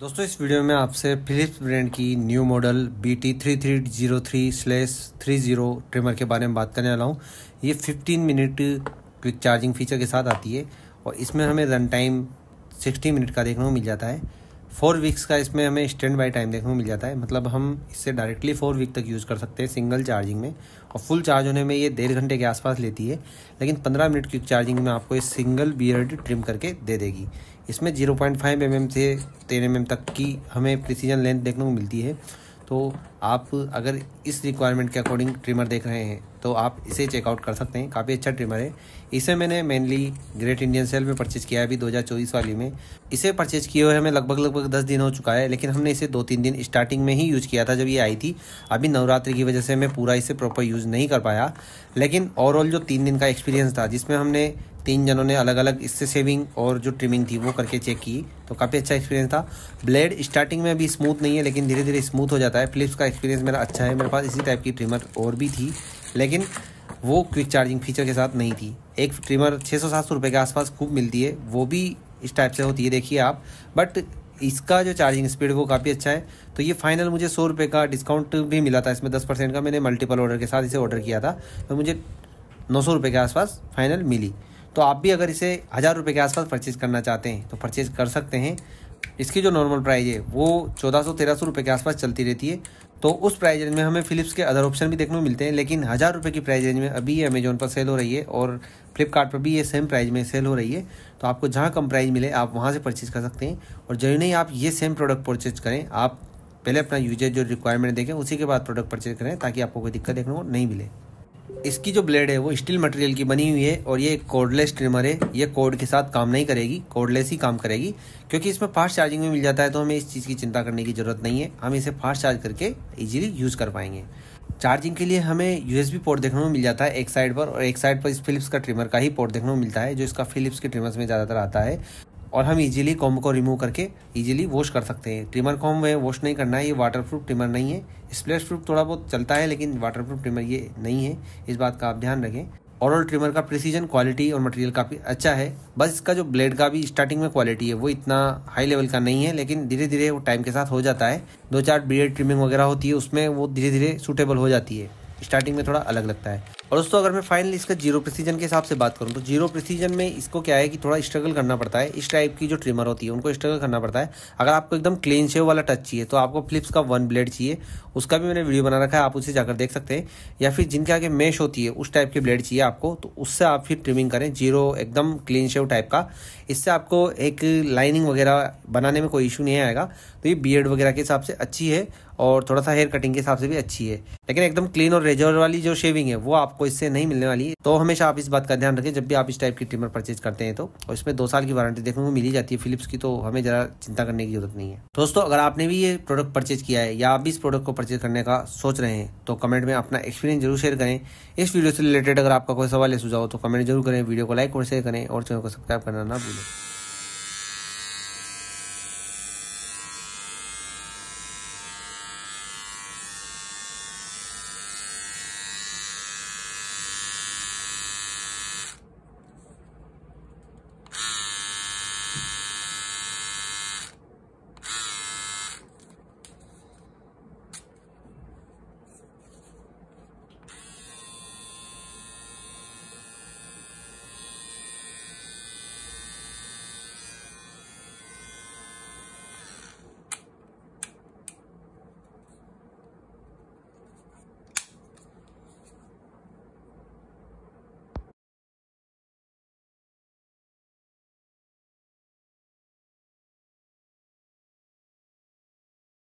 दोस्तों इस वीडियो में आपसे फिलिप्स ब्रांड की new model B T three three zero three slash three zero trimmer के बारे में बात करने वाला हूँ ये fifteen minute quick charging feature के साथ आती है और इसमें हमें रन टाइम सिक्सटी मिनट का देखने को मिल जाता है फोर वीक्स का इसमें हमें स्टैंड बाई टाइम देखने को मिल जाता है मतलब हम इससे डायरेक्टली फोर वीक तक यूज़ कर सकते हैं सिंगल चार्जिंग में और फुल चार्ज होने में ये डेढ़ घंटे के आसपास लेती है लेकिन पंद्रह मिनट की चार्जिंग में आपको ये सिंगल बियर्ड ट्रिम करके दे देगी इसमें जीरो पॉइंट फाइव एम से तेरह एम mm तक की हमें प्रिसीजन लेंथ देखने को मिलती है तो आप अगर इस रिक्वायरमेंट के अकॉर्डिंग ट्रिमर देख रहे हैं तो आप इसे चेकआउट कर सकते हैं काफ़ी अच्छा ट्रिमर है इसे मैंने मेनली ग्रेट इंडियन सेल में परचेज किया है अभी 2024 वाली में इसे परचेज किए हुए हमें लगभग लगभग दस दिन हो चुका है लेकिन हमने इसे दो तीन दिन स्टार्टिंग में ही यूज़ किया था जब ये आई थी अभी नवरात्रि की वजह से मैं पूरा इसे प्रॉपर यूज़ नहीं कर पाया लेकिन ओवरऑल जो तीन दिन का एक्सपीरियंस था जिसमें हमने तीन जनों ने अलग अलग इससे सेविंग और जो ट्रिमिंग थी वो करके चेक की तो काफ़ी अच्छा एक्सपीरियंस था ब्लेड स्टार्टिंग में अभी स्मूथ नहीं है लेकिन धीरे धीरे स्मूथ हो जाता है फ्लिप्स का एक्सपीरियंस मेरा अच्छा है मेरे पास इसी टाइप की ट्रिमर और भी थी लेकिन वो क्विक चार्जिंग फीचर के साथ नहीं थी एक ट्रिमर छः सौ सात सौ रुपये के आसपास खूब मिलती है वो भी इस टाइप से होती है देखिए आप बट इसका जो चार्जिंग स्पीड वो काफ़ी अच्छा है तो ये फाइनल मुझे सौ रुपये का डिस्काउंट भी मिला था इसमें दस परसेंट का मैंने मल्टीपल ऑर्डर के साथ इसे ऑर्डर किया था तो मुझे नौ सौ रुपये के आसपास फाइनल मिली तो आप भी अगर इसे हज़ार रुपये के आसपास परचेज़ करना चाहते हैं तो परचेज़ कर सकते हैं इसकी जो नॉर्मल प्राइस है वो चौदह सौ तेरह सौ रुपये के आसपास चलती रहती है तो उस प्राइस रेंज में हमें फ़िलिप्स के अदर ऑप्शन भी देखने को मिलते हैं लेकिन हज़ार रुपये की प्राइस रेंज में अभी ये अमेजोन पर सेल हो रही है और फ्लिपकार्ट पर भी ये सेम प्राइस में सेल हो रही है तो आपको जहाँ कम प्राइस मिले आप वहाँ से परचेज़ कर सकते हैं और जरूरी नहीं आप ये सेम प्रोडक्ट परचेज करें आप पहले अपना यूजर जो रिक्वायरमेंट देखें उसी के बाद प्रोडक्ट परचेज करें ताकि आपको कोई दिक्कत देखने को नहीं मिले इसकी जो ब्लेड है वो स्टील मटेरियल की बनी हुई है और ये कोडलेस ट्रिमर है ये कोड के साथ काम नहीं करेगी कोडलेस ही काम करेगी क्योंकि इसमें फास्ट चार्जिंग भी मिल जाता है तो हमें इस चीज़ की चिंता करने की ज़रूरत नहीं है हम इसे फास्ट चार्ज करके इजीली यूज़ कर पाएंगे चार्जिंग के लिए हमें यूएसबी पोर्ट देखने को मिल जाता है एक साइड पर और एक साइड पर इस फिलिप्स का ट्रिमर का ही पोर्ट देखने को मिलता है जो इसका फिलिप्स के ट्रिमर में ज़्यादातर आता है और हम इजीली कॉम्ब को रिमूव करके इजीली वॉश कर सकते हैं ट्रिमर कॉम्ब में वॉश नहीं करना है ये वाटरप्रूफ ट्रिमर नहीं है स्प्लेस प्रूफ थोड़ा बहुत चलता है लेकिन वाटरप्रूफ ट्रिमर ये नहीं है इस बात का आप ध्यान रखें ओरल ट्रिमर का प्रिसीजन क्वालिटी और मटेरियल काफ़ी अच्छा है बस इसका जो ब्लेड का भी स्टार्टिंग में क्वालिटी है वो इतना हाई लेवल का नहीं है लेकिन धीरे धीरे वो टाइम के साथ हो जाता है दो चार ब्लेड ट्रिमिंग वगैरह होती है उसमें वो धीरे धीरे सूटेबल हो जाती है स्टार्टिंग में थोड़ा अलग लगता है और दोस्तों अगर मैं फाइनली इसका जीरो प्रिसीजन के हिसाब से बात करूँ तो जीरो प्रिसीजन में इसको क्या है कि थोड़ा स्ट्रगल करना पड़ता है इस टाइप की जो ट्रिमर होती है उनको स्ट्रगल करना पड़ता है अगर आपको एकदम क्लीन शेव वाला टच चाहिए तो आपको फ्लिप्स का वन ब्लेड चाहिए उसका भी मैंने वीडियो बना रखा है आप उसे जाकर देख सकते हैं या फिर जिनके आगे मैश होती है उस टाइप की ब्लेड चाहिए आपको तो उससे आप फिर ट्रिमिंग करें जीरो एकदम क्लीन शेव टाइप का इससे आपको एक लाइनिंग वगैरह बनाने में कोई इशू नहीं आएगा तो ये बी वगैरह के हिसाब से अच्छी है और थोड़ा सा हेयर कटिंग के हिसाब से भी अच्छी है लेकिन एकदम क्लीन और रेजर वाली जो शेविंग है वो आप आपको इससे नहीं मिलने वाली तो हमेशा आप इस बात का ध्यान रखें जब भी आप इस टाइप की ट्रिमर परचेज करते हैं तो और इसमें दो साल की वारंटी देखने को मिली जाती है फिलिप्स की तो हमें जरा चिंता करने की जरूरत नहीं है दोस्तों अगर आपने भी ये प्रोडक्ट परचेज किया है या आप इस प्रोडक्ट को परचेज करने का सोच रहे हैं तो कमेंट में अपना एक्सपीरियंस जरूर शेयर करें इस वीडियो से रिलेटेड अगर आपका कोई सवाल है सुझाव तो कमेंट जरूर करें वीडियो को लाइक और शेयर करें और चैनल को सब्सक्राइब करना ना भूलें